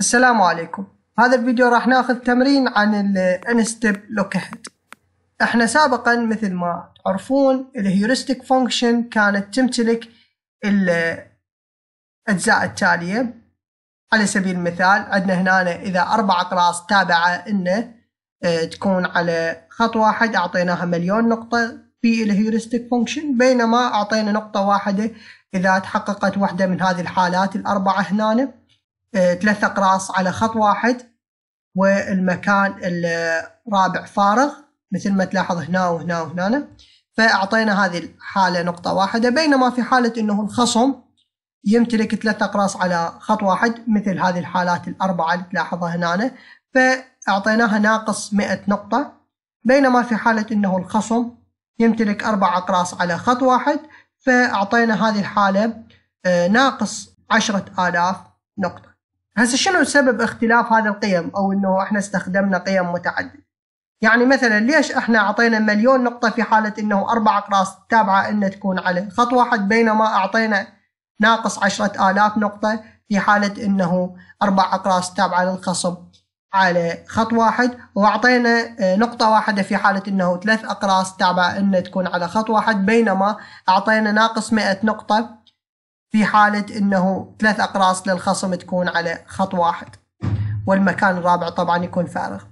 السلام عليكم هذا الفيديو راح ناخذ تمرين عن الانستب Ahead احنا سابقا مثل ما تعرفون الهيورستيك فانكشن كانت تمتلك الاجزاء التالية على سبيل المثال عندنا هنا اذا اربع اقراص تابعة انه آه، تكون على خط واحد اعطيناها مليون نقطة في الهيورستيك فانكشن بينما اعطينا نقطة واحدة اذا تحققت واحدة من هذه الحالات الاربعة هنا آه، ثلاث اقراص على خط واحد والمكان الرابع فارغ مثل ما تلاحظ هنا وهنا وهنا فاعطينا هذه الحاله نقطه واحده بينما في حاله انه الخصم يمتلك ثلاث اقراص على خط واحد مثل هذه الحالات الاربعه اللي تلاحظها هنا فاعطيناها ناقص 100 نقطه بينما في حاله انه الخصم يمتلك اربع اقراص على خط واحد فاعطينا هذه الحاله آه، ناقص عشرة آلاف نقطة هسه شنو سبب اختلاف هذه القيم او انه احنا استخدمنا قيم متعدده يعني مثلا ليش احنا اعطينا مليون نقطة في حالة انه اربع اقراص تابعة ان تكون على خط واحد بينما اعطينا ناقص عشرة الاف نقطة في حالة انه اربع اقراص تابعة للخصم على خط واحد واعطينا آه، نقطة واحدة في حالة انه ثلاث اقراص تابعة ان تكون على خط واحد بينما اعطينا ناقص مئة نقطة في حالة أنه ثلاث أقراص للخصم تكون على خط واحد والمكان الرابع طبعا يكون فارغ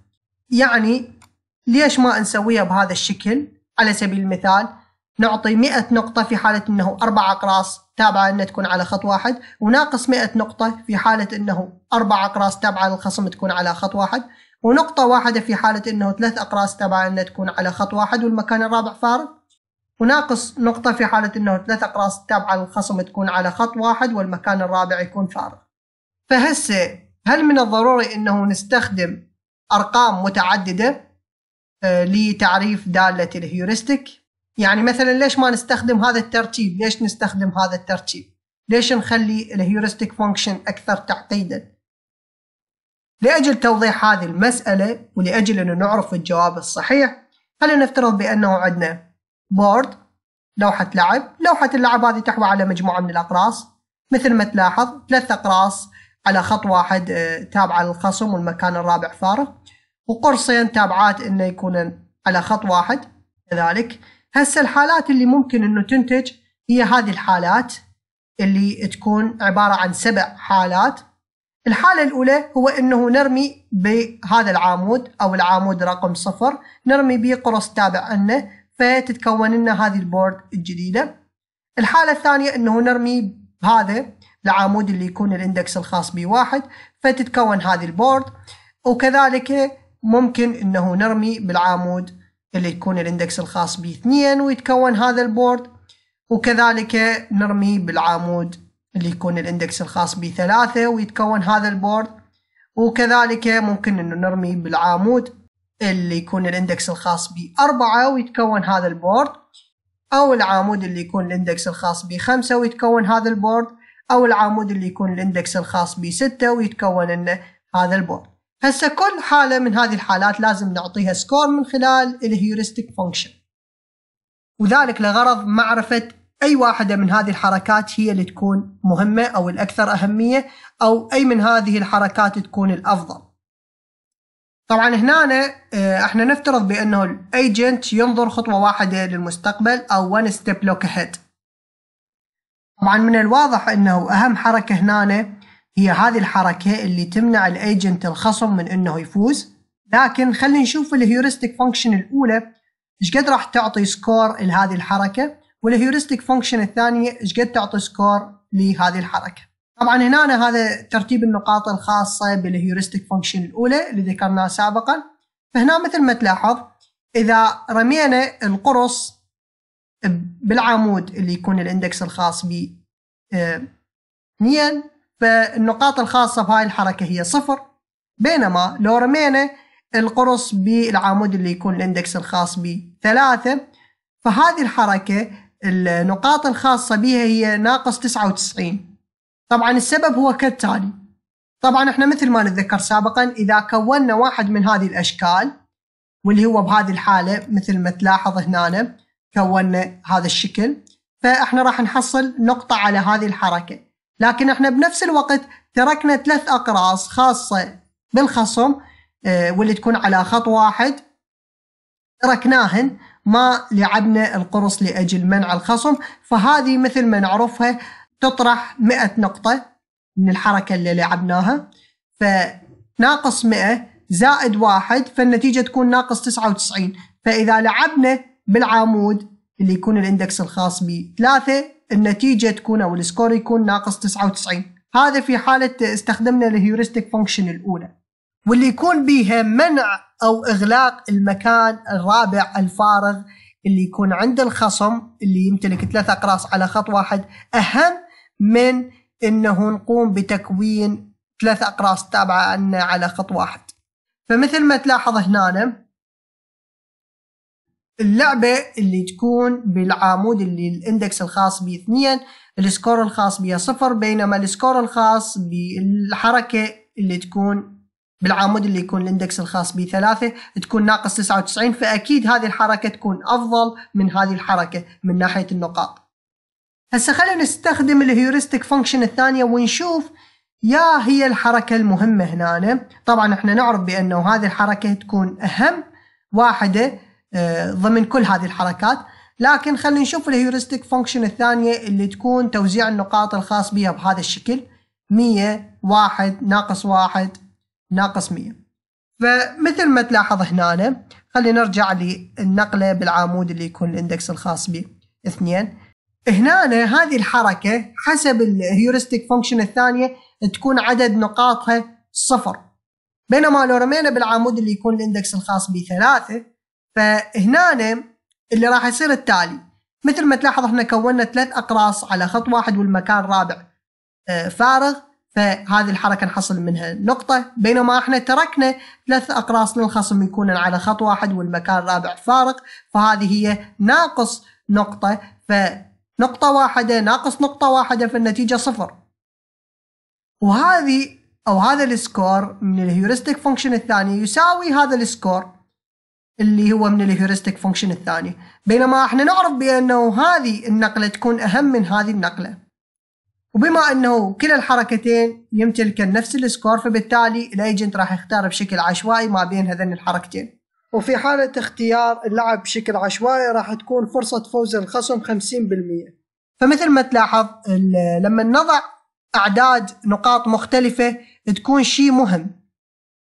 يعني ليش ما نسويها بهذا الشكل على سبيل المثال نعطي 100 نقطة في حالة أنه أربع أقراص تابعة أن تكون على خط واحد وناقص 100 نقطة في حالة أنه أربع أقراص تابعة للخصم تكون على خط واحد ونقطة واحدة في حالة أنه ثلاث أقراص تابعة أن تكون على خط واحد والمكان الرابع فارغ وناقص نقطة في حالة أنه ثلاث أقراص التابعة للخصم تكون على خط واحد والمكان الرابع يكون فارغ فهسه هل من الضروري أنه نستخدم أرقام متعددة آه، لتعريف دالة الهيورستيك يعني مثلا ليش ما نستخدم هذا الترتيب ليش نستخدم هذا الترتيب ليش نخلي الهيورستيك فونكشن أكثر تعقيدا لأجل توضيح هذه المسألة ولأجل أنه نعرف الجواب الصحيح خلينا نفترض بأنه عندنا بورد لوحة لعب لوحة اللعب هذه تحوي على مجموعة من الأقراص مثل ما تلاحظ ثلاث أقراص على خط واحد آه، تابعة للخصم والمكان الرابع فارغ وقرصين تابعات انه يكون على خط واحد كذلك هسه الحالات اللي ممكن انه تنتج هي هذه الحالات اللي تكون عبارة عن سبع حالات الحالة الأولى هو أنه نرمي بهذا العامود أو العامود رقم صفر نرمي به قرص تابع أنه فتتكون لنا هذه البورد الجديده الحاله الثانيه انه نرمي هذا العمود اللي يكون الاندكس الخاص به واحد فتتكون هذه البورد وكذلك ممكن انه نرمي بالعمود اللي يكون الاندكس الخاص به اثنين ويتكون هذا البورد وكذلك نرمي بالعمود اللي يكون الاندكس الخاص به ثلاثة ويتكون هذا البورد وكذلك ممكن انه نرمي بالعمود اللي يكون الاندكس الخاص 4 ويتكون هذا البورد أو العمود اللي يكون الاندكس الخاص 5 ويتكون هذا البورد أو العمود اللي يكون الاندكس الخاص 6 ويتكون هذا البورد هسه كل حالة من هذه الحالات لازم نعطيها سكور من خلال الهيورستيك فانكشن وذلك لغرض معرفة أي واحدة من هذه الحركات هي اللي تكون مهمة أو الأكثر أهمية أو أي من هذه الحركات تكون الأفضل طبعا هنا آه، احنا نفترض بانه الايجنت ينظر خطوه واحده للمستقبل او one step look ahead طبعا من الواضح انه اهم حركه هنا هي هذه الحركه اللي تمنع الايجنت الخصم من انه يفوز لكن خلينا نشوف الهيورستيك فانكشن الاولى ايش قد راح تعطي سكور لهذه الحركه والهيورستيك فانكشن الثانيه ايش قد تعطي سكور لهذه الحركه طبعا هنا هذا ترتيب النقاط الخاصة بالهيوريستيك فانكشن الأولى اللي ذكرناها سابقا فهنا مثل ما تلاحظ إذا رمينا القرص بالعمود اللي يكون الاندكس الخاص به آه، اثنين فالنقاط الخاصة بهاي الحركة هي صفر بينما لو رمينا القرص بالعمود اللي يكون الاندكس الخاص به ثلاثة فهذه الحركة النقاط الخاصة بها هي ناقص 99 طبعا السبب هو كالتالي طبعا احنا مثل ما نتذكر سابقا اذا كونا واحد من هذه الاشكال واللي هو بهذه الحاله مثل ما تلاحظ هنا كونا هذا الشكل فاحنا راح نحصل نقطه على هذه الحركه لكن احنا بنفس الوقت تركنا ثلاث اقراص خاصه بالخصم آه، واللي تكون على خط واحد تركناهن ما لعبنا القرص لاجل منع الخصم فهذه مثل ما نعرفها تطرح 100 نقطة من الحركة اللي لعبناها فناقص 100 زائد واحد فالنتيجة تكون ناقص 99 فإذا لعبنا بالعمود اللي يكون الاندكس الخاص 3 النتيجة تكون أو السكور يكون ناقص 99 هذا في حالة استخدمنا الهيورستيك فانكشن الأولى واللي يكون بيها منع أو إغلاق المكان الرابع الفارغ اللي يكون عند الخصم اللي يمتلك ثلاث أقراص على خط واحد أهم من انه نقوم بتكوين ثلاث اقراص تابعه عنا على خط واحد فمثل ما تلاحظ هنا اللعبة اللي تكون بالعمود اللي الاندكس الخاص به اثنين السكور الخاص بها صفر بينما السكور الخاص بالحركة اللي تكون بالعمود اللي يكون الاندكس الخاص به ثلاثة تكون ناقص 99 فأكيد هذه الحركة تكون أفضل من هذه الحركة من ناحية النقاط هسه خلينا نستخدم الهيورستيك فانكشن الثانيه ونشوف يا هي الحركه المهمه هنا طبعا احنا نعرف بانه هذه الحركه تكون اهم واحده آه، ضمن كل هذه الحركات لكن خلينا نشوف الهيورستيك فانكشن الثانيه اللي تكون توزيع النقاط الخاص بها بهذا الشكل 100 1 ناقص 1 ناقص 100 فمثل ما تلاحظ هنا خلينا نرجع للنقله بالعمود اللي يكون الاندكس الخاص به 2 هنا هذه الحركه حسب الهيورستيك فانكشن الثانيه تكون عدد نقاطها صفر بينما لو رمينا بالعمود اللي يكون الاندكس الخاص ثلاثه فهنا اللي راح يصير التالي مثل ما تلاحظ احنا كونا ثلاث اقراص على خط واحد والمكان رابع آه، فارغ فهذه الحركة نحصل منها نقطة بينما احنا تركنا ثلاث أقراص للخصم يكونن على خط واحد والمكان رابع فارغ فهذه هي ناقص نقطة ف نقطة واحدة ناقص نقطة واحدة فالنتيجة صفر وهذه أو هذا السكور من الهيوريستيك فونكشن الثاني يساوي هذا السكور اللي هو من الهيوريستيك فونكشن الثاني بينما احنا نعرف بأنه هذه النقلة تكون أهم من هذه النقلة وبما أنه كلا الحركتين يمتلكن نفس السكور فبالتالي الايجنت راح يختار بشكل عشوائي ما بين هذين الحركتين وفي حالة اختيار اللعب بشكل عشوائي راح تكون فرصة فوز الخصم 50% فمثل ما تلاحظ لما نضع أعداد نقاط مختلفة تكون شيء مهم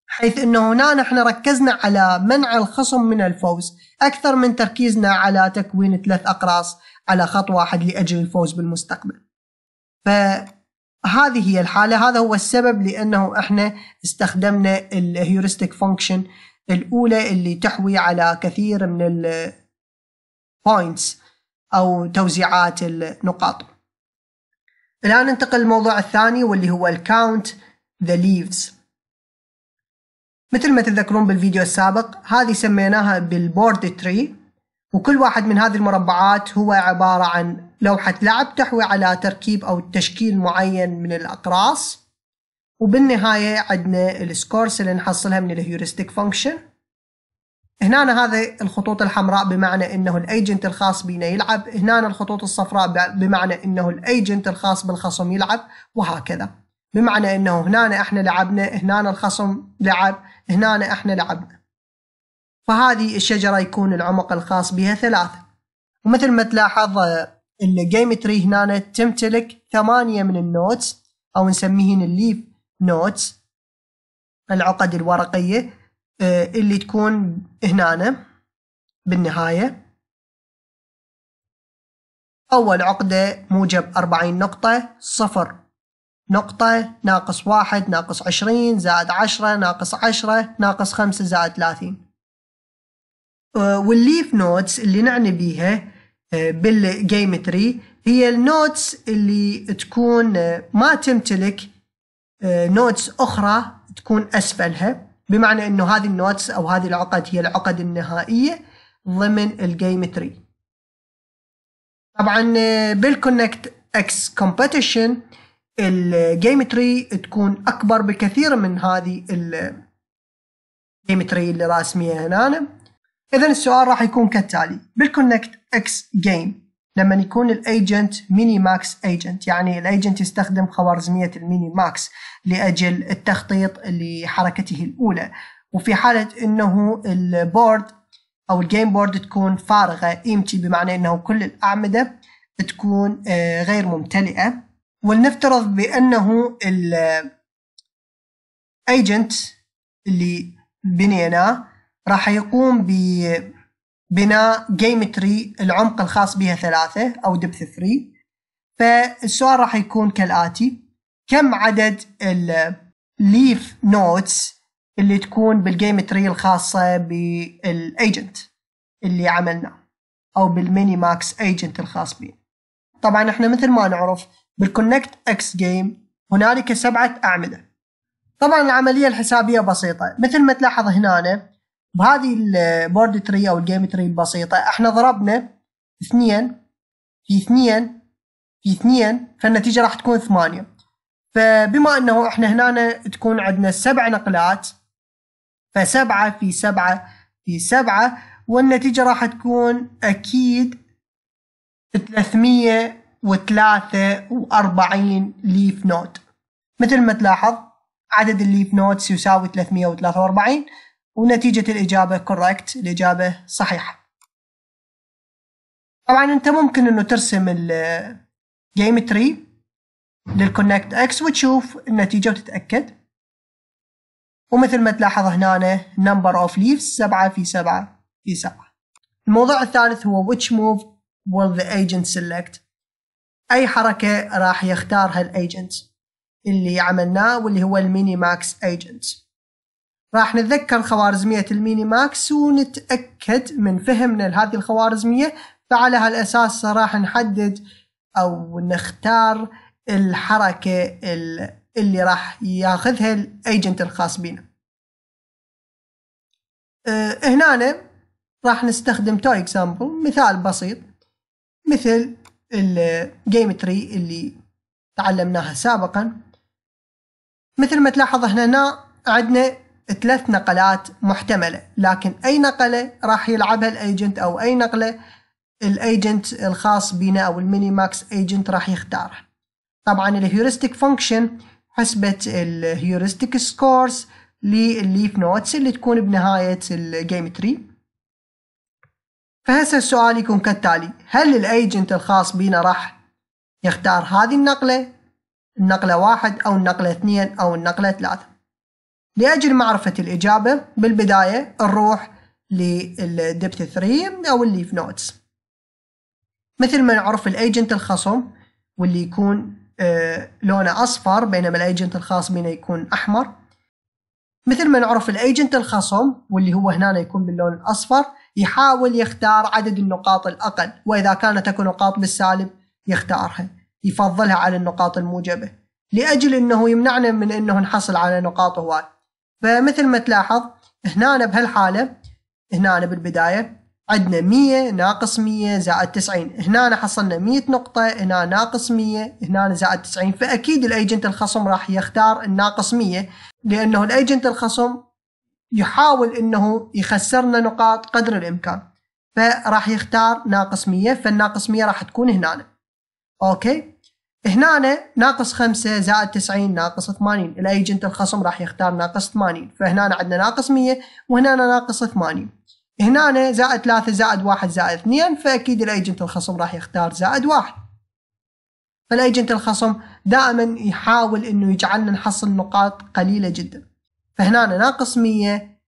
حيث أنه هنا نحن ركزنا على منع الخصم من الفوز أكثر من تركيزنا على تكوين ثلاث أقراص على خط واحد لأجل الفوز بالمستقبل فهذه هي الحالة هذا هو السبب لأنه احنا استخدمنا الهيورستيك فانكشن الأولى اللي تحوي على كثير من الـ points أو توزيعات النقاط الآن ننتقل للموضوع الثاني واللي هو count the leaves مثل ما تتذكرون بالفيديو السابق هذه سميناها بالبورد تري وكل واحد من هذه المربعات هو عبارة عن لوحة لعب تحوي على تركيب أو تشكيل معين من الأقراص وبالنهاية عندنا السكورس اللي نحصلها من الهيورستيك فانكشن هنا هذا الخطوط الحمراء بمعنى انه الايجنت الخاص بنا يلعب هنا الخطوط الصفراء بمعنى انه الايجنت الخاص بالخصم يلعب وهكذا بمعنى انه هنا احنا لعبنا هنا الخصم لعب هنا احنا لعبنا فهذه الشجرة يكون العمق الخاص بها ثلاثة ومثل ما تلاحظ الجيم تري هنا تمتلك ثمانية من النوتس أو نسميهن الليف نوتس العقد الورقية آه، اللي تكون هنا بالنهاية أول عقدة موجب أربعين نقطة صفر نقطة ناقص واحد ناقص عشرين زائد عشرة ناقص عشرة ناقص خمسة زائد ثلاثين آه، والليف نوتس اللي نعني بيها آه، بالجيمتري هي النوتس اللي تكون ما تمتلك نوتس آه، اخرى تكون اسفلها بمعنى انه هذه النوتس او هذه العقد هي العقد النهائيه ضمن الجيم 3 طبعا بالكونكت اكس كومبيتيشن الجيم تري تكون اكبر بكثير من هذه الجيم تري اللي راسميها هنا اذا السؤال راح يكون كالتالي بالكونكت اكس جيم لما يكون الايجنت ميني ماكس ايجنت يعني الايجنت يستخدم خوارزميه الميني ماكس لاجل التخطيط لحركته الاولى وفي حاله انه البورد او الجيم بورد تكون فارغه امتي بمعنى انه كل الاعمده تكون آه، غير ممتلئه ولنفترض بانه الايجنت اللي بنيناه راح يقوم ب بناء جيم تري العمق الخاص بها ثلاثة أو دبث 3 فالسؤال راح يكون كالآتي كم عدد الليف نوتس اللي تكون بالجيم تري الخاصة بالايجنت اللي عملناه أو بالميني ماكس ايجنت الخاص به طبعا احنا مثل ما نعرف بالكونكت اكس جيم هنالك سبعة أعمدة طبعا العملية الحسابية بسيطة مثل ما تلاحظ هنا بهذه البورد تري او الجيم تري البسيطه احنا ضربنا اثنين في اثنين في اثنين فالنتيجه راح تكون ثمانيه فبما انه احنا هنا تكون عندنا سبع نقلات فسبعه في سبعه في سبعه والنتيجه راح تكون اكيد 343 ليف نود مثل ما تلاحظ عدد الليف نودز يساوي 343 ونتيجة الإجابة كوركت الإجابة صحيحة طبعا أنت ممكن أنه ترسم الـ tree للـ للكونكت x وتشوف النتيجة وتتأكد ومثل ما تلاحظ هنا number of leaves 7 في 7 في 7 الموضوع الثالث هو which move will the agent select أي حركة راح يختارها agent اللي عملناه واللي هو الميني ماكس ايجنت راح نتذكر خوارزمية الميني ماكس ونتأكد من فهمنا لهذه الخوارزمية فعلى هالأساس راح نحدد أو نختار الحركة اللي راح ياخذها الايجنت الخاص بينا أه، هنا راح نستخدم تو اكزامبل مثال بسيط مثل الجيم تري اللي تعلمناها سابقا مثل ما تلاحظ هنا عندنا ثلاث نقلات محتمله لكن اي نقله راح يلعبها الايجنت او اي نقله الايجنت الخاص بنا او الميني ماكس ايجنت راح يختارها طبعا الهيورستيك فانكشن حسبت الهيورستيك سكورز للليف نوتس اللي تكون بنهايه الجيم تري فهسه السؤال يكون كالتالي هل الايجنت الخاص بنا راح يختار هذه النقلة النقلة واحد أو النقلة اثنين أو النقلة ثلاثة لأجل معرفة الإجابة بالبداية نروح للدبت 3 أو الليف نوتس مثل ما نعرف الأيجنت الخصم واللي يكون آه، لونه أصفر بينما الأيجنت الخاص بنا يكون أحمر مثل ما نعرف الأيجنت الخصم واللي هو هنا يكون باللون الأصفر يحاول يختار عدد النقاط الأقل وإذا كانت أكو نقاط بالسالب يختارها يفضلها على النقاط الموجبة لأجل أنه يمنعنا من أنه نحصل على نقاط هواي فمثل ما تلاحظ هنا بهالحاله هنا بالبدايه عندنا 100 ناقص 100 زائد 90 هنا حصلنا 100 نقطة هنا ناقص 100 هنا زائد 90 فأكيد الايجنت الخصم راح يختار الناقص 100 لأنه الايجنت الخصم يحاول أنه يخسرنا نقاط قدر الإمكان فراح يختار ناقص 100 فالناقص 100 راح تكون هنا أوكي هنا ناقص 5 زائد 90 ناقص 80 الايجنت الخصم راح يختار ناقص 80 فهنا عندنا ناقص 100 وهنا ناقص 80 هنا زائد 3 زائد 1 زائد 2 فاكيد الايجنت الخصم راح يختار زائد 1 فالايجنت الخصم دائما يحاول انه يجعلنا نحصل نقاط قليله جدا فهنا ناقص 100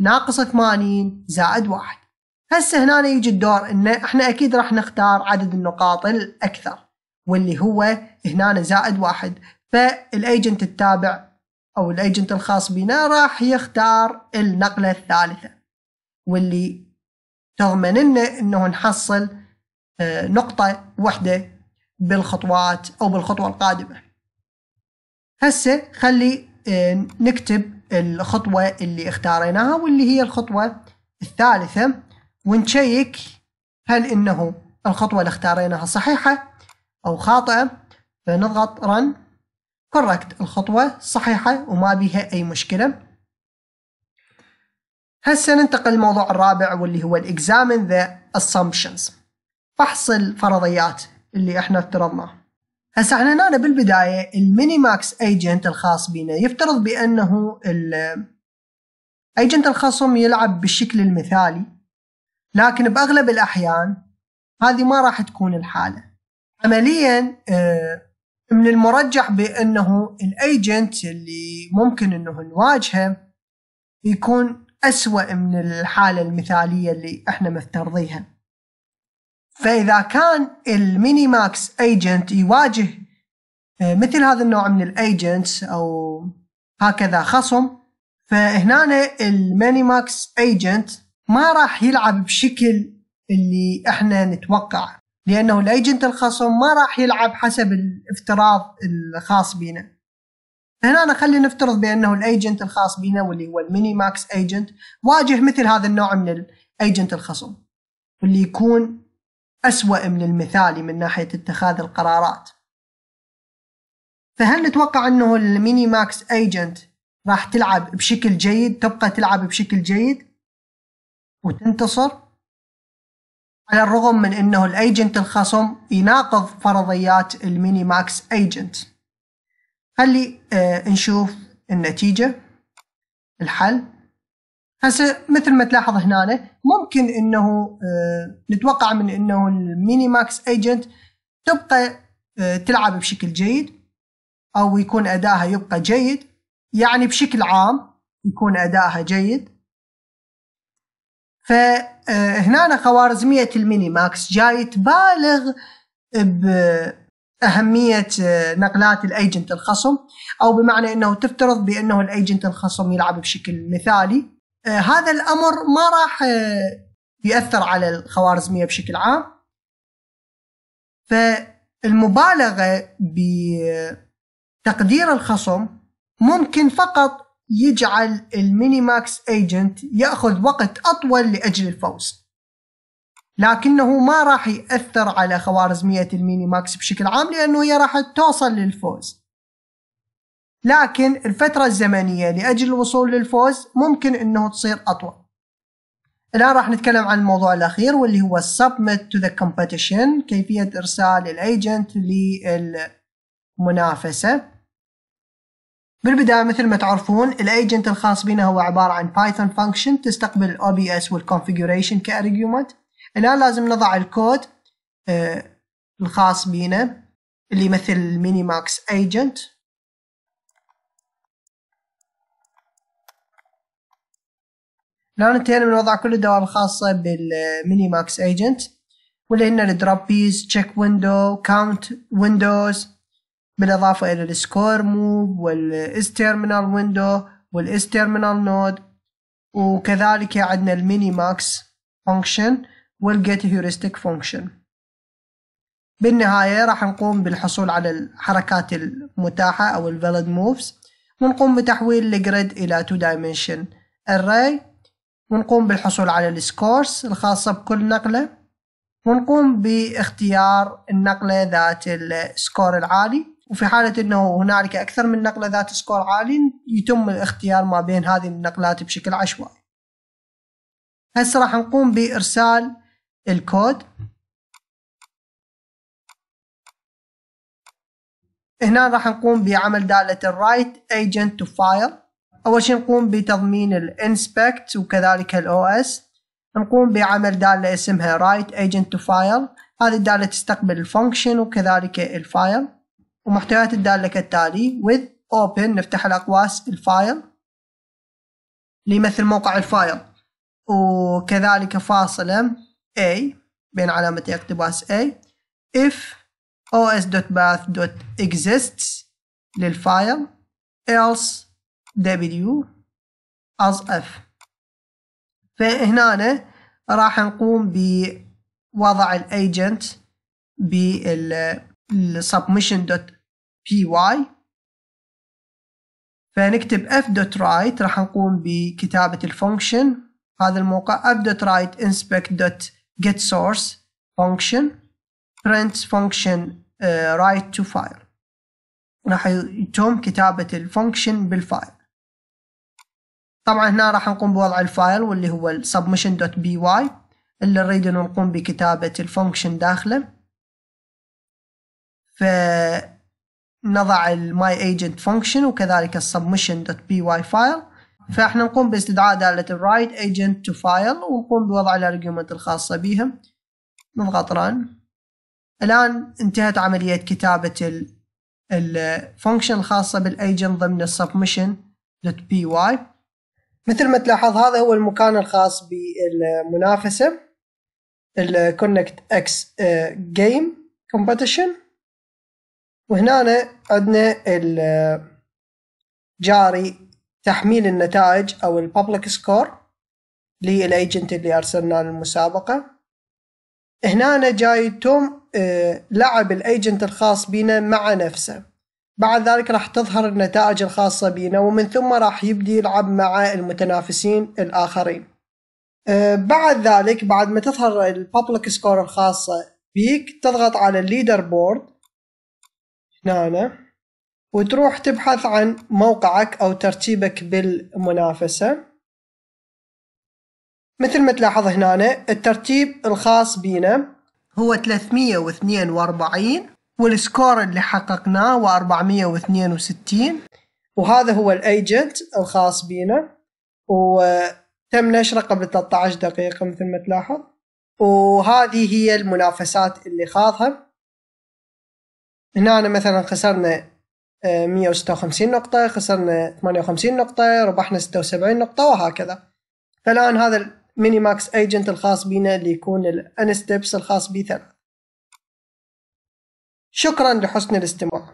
ناقص 80 زائد 1 هسه هنا يجي الدور انه احنا اكيد راح نختار عدد النقاط الاكثر واللي هو هنا زائد واحد فالايجنت التابع او الايجنت الخاص بنا راح يختار النقله الثالثه واللي تضمن لنا انه نحصل آه، نقطه واحده بالخطوات او بالخطوه القادمه هسه خلي آه، نكتب الخطوه اللي اختاريناها واللي هي الخطوه الثالثه ونشيك هل انه الخطوه اللي اختاريناها صحيحه أو خاطئة فنضغط run correct الخطوة صحيحة وما بها أي مشكلة هسه ننتقل للموضوع الرابع واللي هو examine the assumptions فحص الفرضيات اللي احنا افترضناه هسه احنا هنا بالبداية الميني ماكس ايجنت الخاص بنا يفترض بأنه ايجنت الخصم يلعب بالشكل المثالي لكن بأغلب الأحيان هذه ما راح تكون الحالة عمليا آه، من المرجح بانه الايجنت اللي ممكن انه نواجهه يكون اسوأ من الحاله المثاليه اللي احنا مفترضيها فاذا كان الميني ماكس ايجنت يواجه آه، مثل هذا النوع من الايجنتس او هكذا خصم فهنا الميني ماكس ايجنت ما راح يلعب بشكل اللي احنا نتوقعه لانه الايجنت الخصم ما راح يلعب حسب الافتراض الخاص بنا هنا خلينا نفترض بانه الايجنت الخاص بنا واللي هو الميني ماكس ايجنت واجه مثل هذا النوع من الايجنت الخصم واللي يكون اسوأ من المثالي من ناحيه اتخاذ القرارات فهل نتوقع انه الميني ماكس ايجنت راح تلعب بشكل جيد تبقى تلعب بشكل جيد وتنتصر على الرغم من أنه الأيجنت الخصم يناقض فرضيات الميني ماكس أيجنت خلي آه نشوف النتيجة الحل هسه مثل ما تلاحظ هنا ممكن انه آه نتوقع من انه الميني ماكس ايجنت تبقى آه تلعب بشكل جيد او يكون اداها يبقى جيد يعني بشكل عام يكون اداها جيد فهنا خوارزمية المينيماكس جاي تبالغ بأهمية نقلات الايجنت الخصم أو بمعنى أنه تفترض بأنه الايجنت الخصم يلعب بشكل مثالي هذا الأمر ما راح يأثر على الخوارزمية بشكل عام فالمبالغة بتقدير الخصم ممكن فقط يجعل الميني ماكس ايجنت ياخذ وقت اطول لاجل الفوز لكنه ما راح ياثر على خوارزميه الميني ماكس بشكل عام لانه هي راح توصل للفوز لكن الفترة الزمنية لأجل الوصول للفوز ممكن أنه تصير أطول الآن راح نتكلم عن الموضوع الأخير واللي هو Submit to the Competition كيفية إرسال الأيجنت للمنافسة بالبداية مثل ما تعرفون الايجنت الخاص بنا هو عبارة عن بايثون فانكشن تستقبل الاو بي اس والكونفيجريشن كارجيومنت الان لازم نضع الكود آه، الخاص بنا اللي يمثل الميني ماكس ايجنت الان انتهينا من وضع كل الدوائر الخاصة بالميني ماكس ايجنت واللي هن الدروب بيز تشيك ويندو كاونت ويندوز بالإضافة إلى السكور موف والإس تيرمينال ويندو والإس تيرمينال نود وكذلك عندنا الميني ماكس فانكشن والجيت هيوريستيك فانكشن بالنهاية راح نقوم بالحصول على الحركات المتاحة أو الفاليد موفز ونقوم بتحويل الجريد إلى 2 dimension array ونقوم بالحصول على السكورس الخاصة بكل نقلة ونقوم باختيار النقلة ذات السكور العالي وفي حالة أنه هنالك أكثر من نقلة ذات سكور عالي يتم الاختيار ما بين هذه النقلات بشكل عشوائي هسه راح نقوم بإرسال الكود هنا راح نقوم بعمل دالة الرايت ايجنت تو فايل اول شيء نقوم بتضمين الانسبكت وكذلك الاو اس نقوم بعمل دالة اسمها رايت ايجنت تو فايل هذه الدالة تستقبل الفانكشن وكذلك الفايل ومحتويات الدالة كالتالي with open نفتح الأقواس الفايل اللي يمثل موقع الفايل وكذلك فاصلة A بين علامتي اقتباس A if os.path.exists للفايل else w as f فهنا راح نقوم بوضع الايجنت دوت بي واي فنكتب اف دوت رايت راح نقوم بكتابة الفونكشن هذا الموقع اف دوت رايت انسبكت دوت get source function print function uh, write to file راح يتم كتابة الفونكشن بالفايل طبعا هنا راح نقوم بوضع الفايل واللي هو submission.py اللي نريد ان نقوم بكتابة الفونكشن داخله ف نضع الماي ايجنت فانكشن وكذلك السبمشن دوت بي واي فايل فاحنا نقوم باستدعاء دالة الرايت ايجنت تو فايل ونقوم بوضع الارجيومنت الخاصة بها نضغط ران الان انتهت عملية كتابة الفانكشن الخاصة بالايجنت ضمن السبمشن دوت بي واي مثل ما تلاحظ هذا هو المكان الخاص بالمنافسة الكونكت اكس جيم كومبتيشن وهنا عندنا جاري تحميل النتائج او الببليك سكور للايجنت اللي ارسلناه للمسابقه هنا جاي توم آه، لعب الايجنت الخاص بنا مع نفسه بعد ذلك راح تظهر النتائج الخاصة بنا ومن ثم راح يبدي يلعب مع المتنافسين الآخرين آه، بعد ذلك بعد ما تظهر الببليك سكور الخاصة بيك تضغط على الليدر بورد هنا وتروح تبحث عن موقعك أو ترتيبك بالمنافسة مثل ما تلاحظ هنا الترتيب الخاص بينا هو 342 والسكور اللي حققناه هو 462 وهذا هو الايجنت الخاص بينا وتم نشره قبل 13 دقيقة مثل ما تلاحظ وهذه هي المنافسات اللي خاضها هنا أنا مثلا خسرنا 156 آه، نقطة خسرنا 58 نقطة ربحنا 76 نقطة وهكذا فالآن هذا الميني ماكس ايجنت الخاص بنا اللي يكون الان الخاص بي ثلاث شكرا لحسن الاستماع